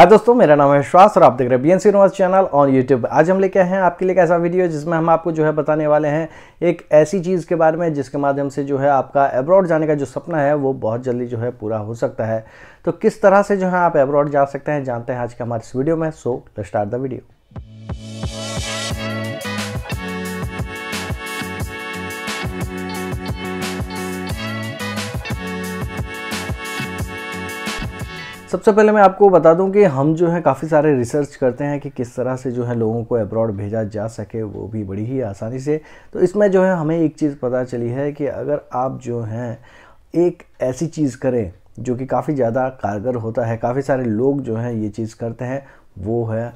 हाय दोस्तों मेरा नाम है श्वास और आप देख रहे हैं B N C channel on YouTube आज हम लेके आए हैं आपके लिए एक ऐसा वीडियो जिसमें हम आपको जो है बताने वाले हैं एक ऐसी चीज़ के बारे में जिसके माध्यम से जो है आपका एब्रॉड जाने का जो सपना है वो बहुत जल्दी जो है पूरा हो सकता है तो किस तरह से जो है आप एब्रॉड जा सकते हैं जानते हैं आज के हमारे इस वीडियो में सो स्टार्ट द वीडियो सबसे पहले मैं आपको बता दूं कि हम जो है काफ़ी सारे रिसर्च करते हैं कि किस तरह से जो है लोगों को अब्रॉड भेजा जा सके वो भी बड़ी ही आसानी से तो इसमें जो है हमें एक चीज़ पता चली है कि अगर आप जो हैं एक ऐसी चीज़ करें जो कि काफ़ी ज़्यादा कारगर होता है काफ़ी सारे लोग जो हैं ये चीज़ करते हैं वो है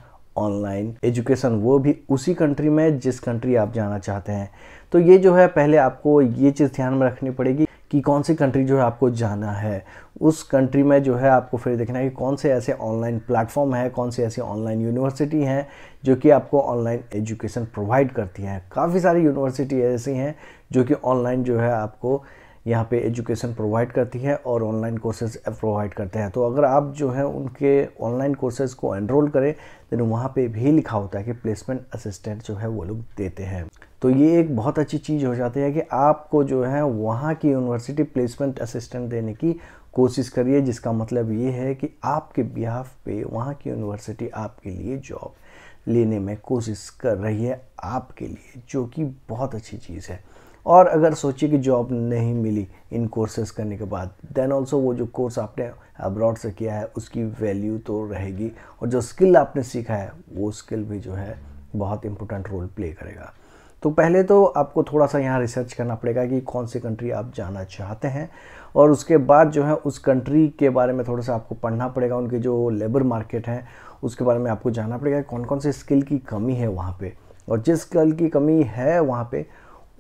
ऑनलाइन एजुकेशन वो भी उसी कंट्री में जिस कंट्री आप जाना चाहते हैं तो ये जो है पहले आपको ये चीज़ ध्यान में रखनी पड़ेगी कि कौन सी कंट्री जो है आपको जाना है उस कंट्री में जो है आपको फिर देखना है कि कौन से ऐसे ऑनलाइन प्लेटफॉर्म हैं कौन सी ऐसी ऑनलाइन यूनिवर्सिटी हैं जो कि आपको ऑनलाइन एजुकेशन प्रोवाइड करती हैं काफ़ी सारी यूनिवर्सिटी ऐसी हैं जो कि ऑनलाइन जो है आपको यहाँ पे एजुकेशन प्रोवाइड करती है और ऑनलाइन कोर्सेज प्रोवाइड करते हैं तो अगर आप जो है उनके ऑनलाइन कोर्सेज को एनरोल करें देन वहाँ पे भी लिखा होता है कि प्लेसमेंट असिस्टेंट जो है वो लोग देते हैं तो ये एक बहुत अच्छी चीज़ हो जाती है कि आपको जो है वहाँ की यूनिवर्सिटी प्लेसमेंट असिस्टेंट देने की कोशिश करिए जिसका मतलब ये है कि आपके बिहाफ पे वहाँ की यूनिवर्सिटी आपके लिए जॉब लेने में कोशिश कर रही है आपके लिए जो कि बहुत अच्छी चीज़ है और अगर सोचिए कि जॉब नहीं मिली इन कोर्सेज करने के बाद देन ऑल्सो वो जो कोर्स आपने अब्रॉड से किया है उसकी वैल्यू तो रहेगी और जो स्किल आपने सीखा है वो स्किल भी जो है बहुत इंपॉर्टेंट रोल प्ले करेगा तो पहले तो आपको थोड़ा सा यहाँ रिसर्च करना पड़ेगा कि कौन सी कंट्री आप जाना चाहते हैं और उसके बाद जो है उस कंट्री के बारे में थोड़ा सा आपको पढ़ना पड़ेगा उनके जो लेबर मार्केट है उसके बारे में आपको जानना पड़ेगा कौन कौन से स्किल की कमी है वहाँ पर और जिस स्किल की कमी है वहाँ पर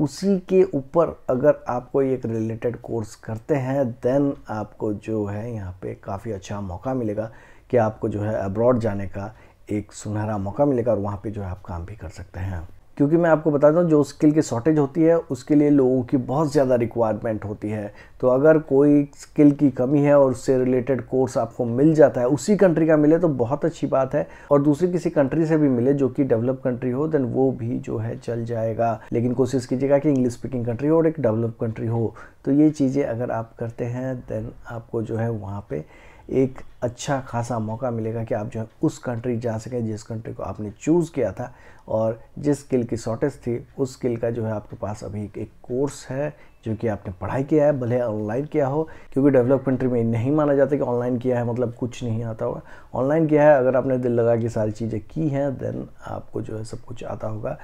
उसी के ऊपर अगर आप कोई एक रिलेटेड कोर्स करते हैं देन आपको जो है यहाँ पे काफ़ी अच्छा मौका मिलेगा कि आपको जो है अब्रॉड जाने का एक सुनहरा मौका मिलेगा और वहाँ पे जो है आप काम भी कर सकते हैं क्योंकि मैं आपको बता दूं जो स्किल की शॉर्टेज होती है उसके लिए लोगों की बहुत ज़्यादा रिक्वायरमेंट होती है तो अगर कोई स्किल की कमी है और उससे रिलेटेड कोर्स आपको मिल जाता है उसी कंट्री का मिले तो बहुत अच्छी बात है और दूसरी किसी कंट्री से भी मिले जो कि डेवलप कंट्री हो देन वो भी जो है चल जाएगा लेकिन कोशिश कीजिएगा कि इंग्लिश स्पीकिंग कंट्री हो और एक डेवलप कंट्री हो तो ये चीज़ें अगर आप करते हैं देन आपको जो है वहाँ पर एक अच्छा खासा मौका मिलेगा कि आप जो है उस कंट्री जा सकें जिस कंट्री को आपने चूज़ किया था और जिस स्किल की शॉर्टेज थी उस स्किल का जो है आपके पास अभी एक कोर्स है जो कि आपने पढ़ाई किया है भले ऑनलाइन किया हो क्योंकि डेवलप कंट्री में नहीं माना जाता कि ऑनलाइन किया है मतलब कुछ नहीं आता होगा ऑनलाइन किया है अगर आपने दिल लगा के सारी चीज़ें की हैं देन आपको जो है सब कुछ आता होगा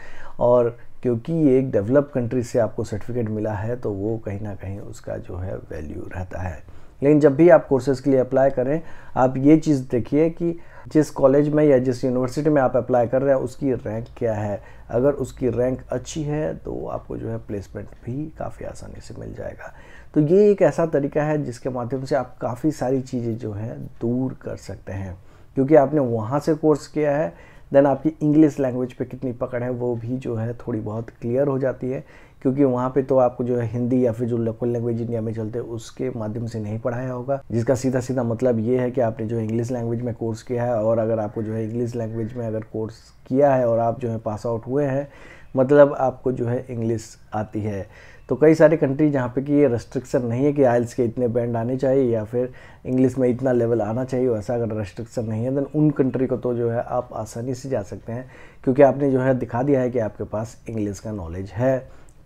और क्योंकि एक डेवलप कंट्री से आपको सर्टिफिकेट मिला है तो वो कहीं ना कहीं उसका जो है वैल्यू रहता है लेकिन जब भी आप कोर्सेज़ के लिए अप्लाई करें आप ये चीज़ देखिए कि जिस कॉलेज में या जिस यूनिवर्सिटी में आप अप्लाई कर रहे हैं उसकी रैंक क्या है अगर उसकी रैंक अच्छी है तो आपको जो है प्लेसमेंट भी काफ़ी आसानी से मिल जाएगा तो ये एक ऐसा तरीका है जिसके माध्यम से आप काफ़ी सारी चीज़ें जो है दूर कर सकते हैं क्योंकि आपने वहाँ से कोर्स किया है देन आपकी इंग्लिश लैंग्वेज पे कितनी पकड़ है वो भी जो है थोड़ी बहुत क्लियर हो जाती है क्योंकि वहाँ पे तो आपको जो है हिंदी या फिर जो लोकल लैंग्वेज इंडिया में चलते उसके माध्यम से नहीं पढ़ाया होगा जिसका सीधा सीधा मतलब ये है कि आपने जो है इंग्लिश लैंग्वेज में कोर्स किया है और अगर आपको जो है इंग्लिश लैंग्वेज में अगर कोर्स किया है और आप जो है पास आउट हुए हैं मतलब आपको जो है इंग्लिश आती है तो कई सारे कंट्री जहाँ पे कि ये रेस्ट्रिक्शन नहीं है कि आइल्स के इतने बैंड आने चाहिए या फिर इंग्लिश में इतना लेवल आना चाहिए वैसा अगर रेस्ट्रिक्शन नहीं है देन उन कंट्री को तो जो है आप आसानी से जा सकते हैं क्योंकि आपने जो है दिखा दिया है कि आपके पास इंग्लिश का नॉलेज है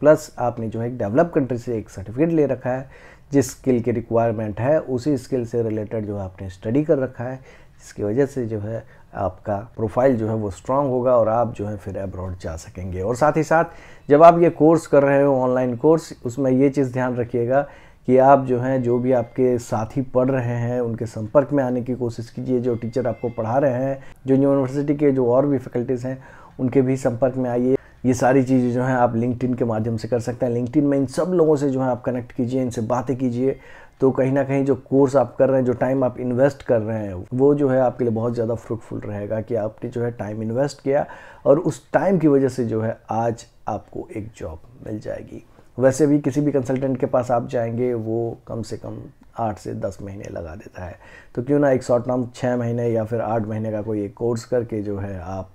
प्लस आपने जो है एक डेवलप कंट्री से एक सर्टिफिकेट ले रखा है जिस स्किल की रिक्वायरमेंट है उसी स्किल से रिलेटेड जो है आपने स्टडी कर रखा है जिसकी वजह से जो है आपका प्रोफाइल जो है वो स्ट्रांग होगा और आप जो है फिर अब्रॉड जा सकेंगे और साथ ही साथ जब आप ये कोर्स कर रहे हो ऑनलाइन कोर्स उसमें ये चीज़ ध्यान रखिएगा कि आप जो हैं जो भी आपके साथी पढ़ रहे हैं उनके संपर्क में आने की कोशिश कीजिए जो टीचर आपको पढ़ा रहे हैं जो यूनिवर्सिटी के जो और भी फैकल्टीज़ हैं उनके भी संपर्क में आइए ये सारी चीज़ें जो हैं आप लिंकड के माध्यम से कर सकते हैं लिंकड में इन सब लोगों से जो है आप कनेक्ट कीजिए इनसे बातें कीजिए तो कहीं ना कहीं जो कोर्स आप कर रहे हैं जो टाइम आप इन्वेस्ट कर रहे हैं वो जो है आपके लिए बहुत ज़्यादा फ्रूटफुल रहेगा कि आपने जो है टाइम इन्वेस्ट किया और उस टाइम की वजह से जो है आज आपको एक जॉब मिल जाएगी वैसे भी किसी भी कंसल्टेंट के पास आप जाएंगे वो कम से कम आठ से दस महीने लगा देता है तो क्यों ना एक शॉर्ट टर्म छः महीने या फिर आठ महीने का कोई एक कोर्स करके जो है आप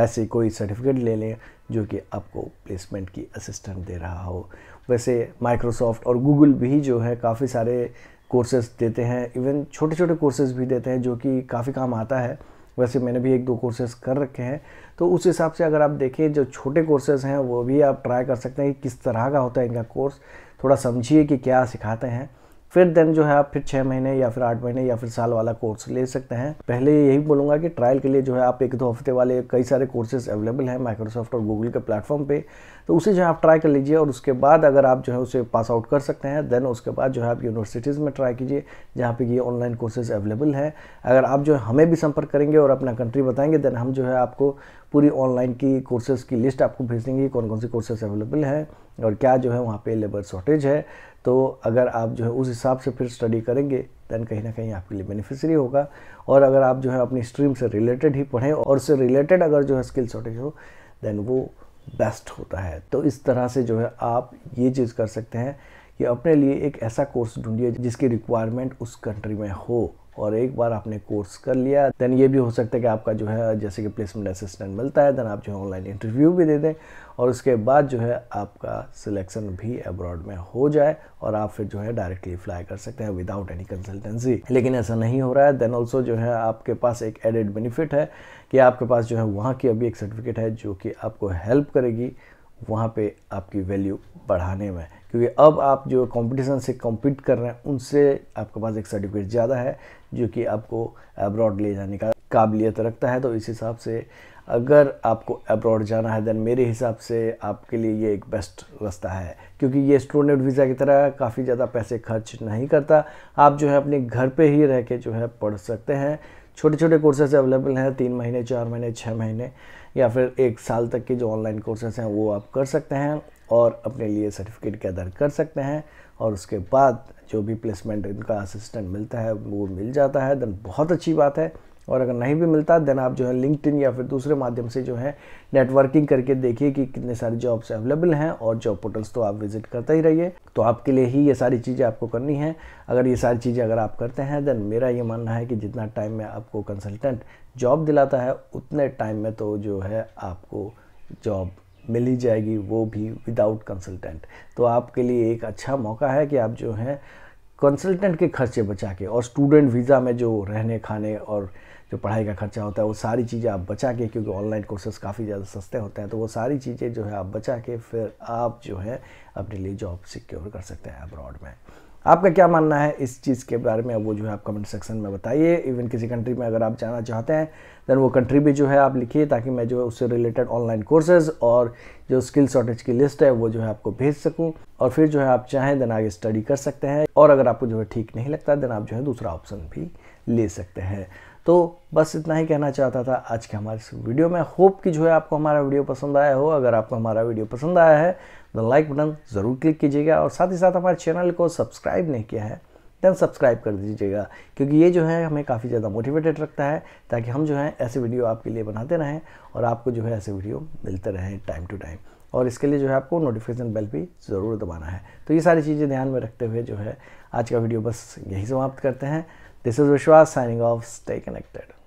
ऐसे कोई सर्टिफिकेट ले लें जो कि आपको प्लेसमेंट की असिस्टेंट दे रहा हो वैसे माइक्रोसॉफ्ट और गूगल भी जो है काफ़ी सारे कोर्सेज देते हैं इवन छोटे छोटे कोर्सेज भी देते हैं जो कि काफ़ी काम आता है वैसे मैंने भी एक दो कोर्सेज कर रखे हैं तो उस हिसाब से अगर आप देखें जो छोटे कोर्सेज हैं वो भी आप ट्राई कर सकते हैं कि किस तरह का होता है इनका कोर्स थोड़ा समझिए कि क्या सिखाते हैं फिर देन जो है आप फिर छः महीने या फिर आठ महीने या फिर साल वाला कोर्स ले सकते हैं पहले यही बोलूँगा कि ट्रायल के लिए जो है आप एक दो हफ्ते वाले कई सारे कोर्सेज अवेलेबल हैं माइक्रोसॉफ्ट और गूगल के प्लेटफॉर्म पे तो उसे जो है आप ट्राई कर लीजिए और उसके बाद अगर आप जो है उसे पास आउट कर सकते हैं देन उसके बाद जो है आप यूनिवर्सिटीज़ में ट्राई कीजिए जहाँ पर ये ऑनलाइन कोर्सेज अवेलेबल हैं अगर आप जो है हमें भी संपर्क करेंगे और अपना कंट्री बताएंगे देन हम जो है आपको पूरी ऑनलाइन की कोर्सेज़ की लिस्ट आपको भेज देंगे कौन कौन से कोर्सेज अवेलेबल हैं और क्या जो है वहाँ पे लेबर शॉर्टेज है तो अगर आप जो है उस हिसाब से फिर स्टडी करेंगे दैन कहीं ना कहीं आपके लिए बेनिफिशरी होगा और अगर आप जो है अपनी स्ट्रीम से रिलेटेड ही पढ़ें और उससे रिलेटेड अगर जो है स्किल शॉर्टेज हो देन वो बेस्ट होता है तो इस तरह से जो है आप ये चीज़ कर सकते हैं कि अपने लिए एक ऐसा कोर्स ढूंढिए जिसकी रिक्वायरमेंट उस कंट्री में हो और एक बार आपने कोर्स कर लिया देन ये भी हो सकता है कि आपका जो है जैसे कि प्लेसमेंट असिस्टेंट मिलता है देन आप जो है ऑनलाइन इंटरव्यू भी दे दें और उसके बाद जो है आपका सिलेक्शन भी अब्रॉड में हो जाए और आप फिर जो है डायरेक्टली अप्लाई कर सकते हैं विदाउट एनी कंसल्टेंसी लेकिन ऐसा नहीं हो रहा है देन ऑल्सो जो है आपके पास एक एडेड बेनिफिट है कि आपके पास जो है वहाँ की अभी एक सर्टिफिकेट है जो कि आपको हेल्प करेगी वहाँ पे आपकी वैल्यू बढ़ाने में क्योंकि अब आप जो कंपटीशन से कम्पीट कर रहे हैं उनसे आपके पास एक सर्टिफिकेट ज़्यादा है जो कि आपको अब्रॉड ले जाने का काबिलियत रखता है तो इस हिसाब से अगर आपको अब्रॉड जाना है देन मेरे हिसाब से आपके लिए ये एक बेस्ट रास्ता है क्योंकि ये स्टूडेंट वीज़ा की तरह काफ़ी ज़्यादा पैसे खर्च नहीं करता आप जो है अपने घर पे ही रह के जो है पढ़ सकते हैं छोटे छोटे कोर्सेज अवेलेबल हैं तीन महीने चार महीने छः महीने या फिर एक साल तक के जो ऑनलाइन कोर्सेज हैं वो आप कर सकते हैं और अपने लिए सर्टिफिकेट गैदर कर सकते हैं और उसके बाद जो भी प्लेसमेंट इनका असिस्टेंट मिलता है वो मिल जाता है देन बहुत अच्छी बात है और अगर नहीं भी मिलता देन आप जो है लिंकड या फिर दूसरे माध्यम से जो है नेटवर्किंग करके देखिए कि कितने सारे जॉब्स अवेलेबल हैं और जॉब पोर्टल्स तो आप विजिट करते ही रहिए तो आपके लिए ही ये सारी चीज़ें आपको करनी है अगर ये सारी चीज़ें अगर आप करते हैं देन मेरा ये मानना है कि जितना टाइम में आपको कंसल्टेंट जॉब दिलाता है उतने टाइम में तो जो है आपको जॉब मिल ही जाएगी वो भी विदाउट कंसल्टेंट तो आपके लिए एक अच्छा मौका है कि आप जो हैं कंसल्टेंट के खर्चे बचा के और स्टूडेंट वीज़ा में जो रहने खाने और जो पढ़ाई का खर्चा होता है वो सारी चीज़ें आप बचा के क्योंकि ऑनलाइन कोर्सेज काफ़ी ज़्यादा सस्ते होते हैं तो वो सारी चीज़ें जो है आप बचा के फिर आप जो है अपने लिए जॉब सिक्योर कर सकते हैं अब्रॉड में आपका क्या मानना है इस चीज़ के बारे में वो जो है आप कमेंट सेक्शन में बताइए इवन किसी कंट्री में अगर आप जाना चाहते हैं दैन वो कंट्री भी जो है आप लिखिए ताकि मैं जो है उससे रिलेटेड ऑनलाइन कोर्सेज और जो स्किल शॉर्टेज की लिस्ट है वो जो है आपको भेज सकूँ और फिर जो है आप चाहें देन आगे स्टडी कर सकते हैं और अगर आपको जो है ठीक नहीं लगता देन आप जो है दूसरा ऑप्शन भी ले सकते हैं तो बस इतना ही कहना चाहता था आज के हमारे इस वीडियो में होप कि जो है आपको हमारा वीडियो पसंद आया हो अगर आपको हमारा वीडियो पसंद आया है द लाइक बटन ज़रूर क्लिक कीजिएगा और साथ ही साथ हमारे चैनल को सब्सक्राइब नहीं किया है देन सब्सक्राइब कर दीजिएगा क्योंकि ये जो है हमें काफ़ी ज़्यादा मोटिवेटेड रखता है ताकि हम जो है ऐसे वीडियो आपके लिए बनाते रहें और आपको जो है ऐसे वीडियो मिलते रहें टाइम टू टाइम और इसके लिए जो है आपको नोटिफिकेशन बेल भी ज़रूर दबाना है तो ये सारी चीज़ें ध्यान में रखते हुए जो है आज का वीडियो बस यही समाप्त करते हैं this is Vishwas signing off stay connected